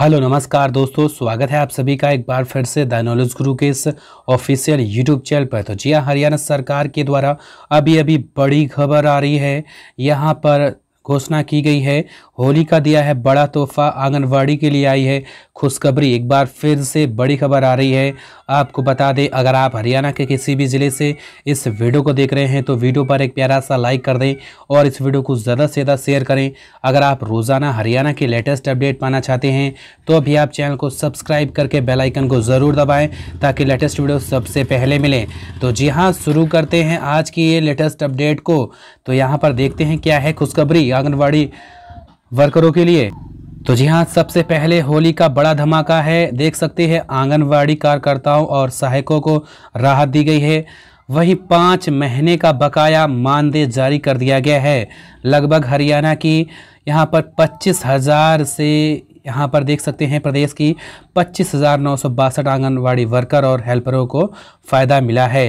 hello नमस्कार दोस्तों स्वागत है आप सभी का एक बार फिर से नॉलेज गुरु के इस ऑफिशियल यूट्यूब चैनल पर तो जी हाँ, हरियाणा सरकार के द्वारा अभी अभी बड़ी खबर आ रही है यहाँ पर घोषणा की गई है होली का दिया है बड़ा तोहफा आंगनवाड़ी के लिए आई है खुशखबरी एक बार फिर से बड़ी खबर आ रही है आपको बता दें अगर आप हरियाणा के किसी भी ज़िले से इस वीडियो को देख रहे हैं तो वीडियो पर एक प्यारा सा लाइक कर दें और इस वीडियो को ज़्यादा से ज़्यादा शेयर करें अगर आप रोज़ाना हरियाणा के लेटेस्ट अपडेट पाना चाहते हैं तो अभी आप चैनल को सब्सक्राइब करके बेलाइकन को ज़रूर दबाएँ ताकि लेटेस्ट वीडियो सबसे पहले मिलें तो जी हाँ शुरू करते हैं आज की ये लेटेस्ट अपडेट को तो यहाँ पर देखते हैं क्या है खुशखबरी आंगनबाड़ी वर्करों के लिए तो जी हाँ सबसे पहले होली का बड़ा धमाका है देख सकते हैं आंगनबाड़ी कार्यकर्ताओं और सहायकों को राहत दी गई है वहीं पाँच महीने का बकाया मानदेय जारी कर दिया गया है लगभग हरियाणा की यहाँ पर पच्चीस हज़ार से यहाँ पर देख सकते हैं प्रदेश की पच्चीस हज़ार नौ सौ बासठ आंगनबाड़ी वर्कर और हेल्परों को फ़ायदा मिला है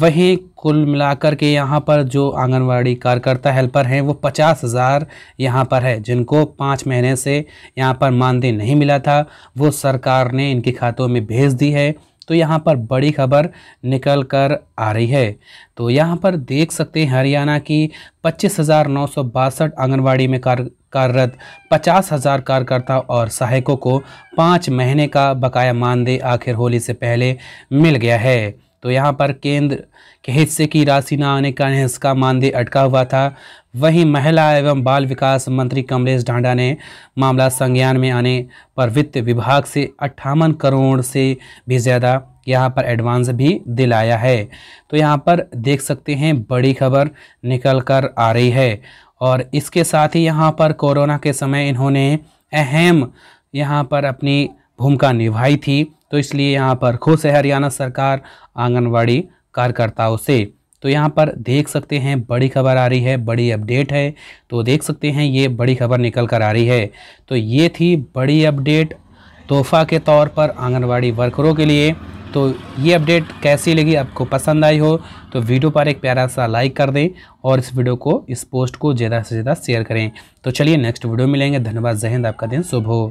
वहीं कुल मिलाकर के यहाँ पर जो आंगनवाड़ी कार्यकर्ता हेल्पर हैं वो पचास हज़ार यहाँ पर है जिनको पाँच महीने से यहाँ पर मानदेय नहीं मिला था वो सरकार ने इनके खातों में भेज दी है तो यहाँ पर बड़ी खबर निकल कर आ रही है तो यहाँ पर देख सकते हैं हरियाणा की पच्चीस हज़ार नौ सौ बासठ आंगनबाड़ी में कार्य कार्यरत पचास हज़ार कार्यकर्ता और सहायकों को पाँच महीने का बकाया मानदेय आखिर होली से पहले मिल गया है तो यहाँ पर केंद्र के हिस्से की राशि न आने का इसका मानदेय अटका हुआ था वहीं महिला एवं बाल विकास मंत्री कमलेश ढांडा ने मामला संज्ञान में आने पर वित्त विभाग से अट्ठावन करोड़ से भी ज़्यादा यहाँ पर एडवांस भी दिलाया है तो यहाँ पर देख सकते हैं बड़ी खबर निकल कर आ रही है और इसके साथ ही यहाँ पर कोरोना के समय इन्होंने अहम यहाँ पर अपनी भूमिका निभाई थी तो इसलिए यहाँ पर खुश है हरियाणा सरकार आंगनवाड़ी कार्यकर्ताओं से तो यहाँ पर देख सकते हैं बड़ी खबर आ रही है बड़ी अपडेट है तो देख सकते हैं ये बड़ी खबर निकल कर आ रही है तो ये थी बड़ी अपडेट तोहफा के तौर पर आंगनवाड़ी वर्करों के लिए तो ये अपडेट कैसी लगी आपको पसंद आई हो तो वीडियो पर एक प्यारा सा लाइक कर दें और इस वीडियो को इस पोस्ट को ज़्यादा से ज़्यादा शेयर करें तो चलिए नेक्स्ट वीडियो मिलेंगे धन्यवाद जहिंद आपका दिन शुभ हो